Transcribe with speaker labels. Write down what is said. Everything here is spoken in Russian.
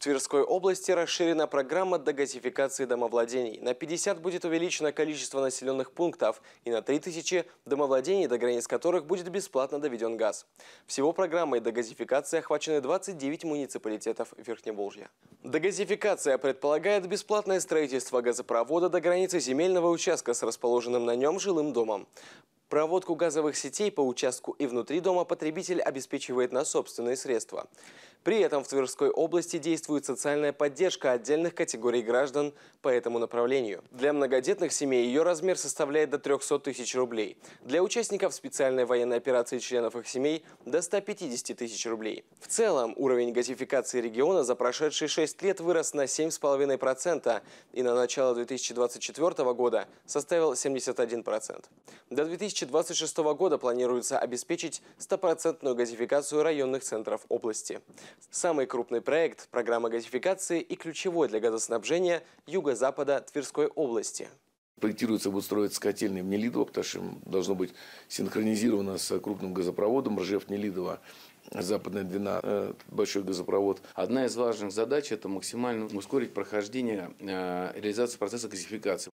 Speaker 1: В Тверской области расширена программа догазификации домовладений. На 50 будет увеличено количество населенных пунктов и на 3000 домовладений, до границ которых будет бесплатно доведен газ. Всего программой догазификации охвачены 29 муниципалитетов Верхневолжья. Догазификация предполагает бесплатное строительство газопровода до границы земельного участка с расположенным на нем жилым домом. Проводку газовых сетей по участку и внутри дома потребитель обеспечивает на собственные средства. При этом в Тверской области действует социальная поддержка отдельных категорий граждан по этому направлению. Для многодетных семей ее размер составляет до 300 тысяч рублей. Для участников специальной военной операции членов их семей – до 150 тысяч рублей. В целом, уровень газификации региона за прошедшие 6 лет вырос на 7,5% и на начало 2024 года составил 71%. До 2026 года планируется обеспечить стопроцентную газификацию районных центров области. Самый крупный проект – программа газификации и ключевой для газоснабжения юго-запада Тверской области.
Speaker 2: Проектируется, будет скотельный котельная в Нелидово, потому что должно быть синхронизировано с крупным газопроводом Ржев-Нелидово. Западная Двина, э, большой газопровод. Одна из важных задач – это максимально ускорить прохождение, э, реализации процесса газификации.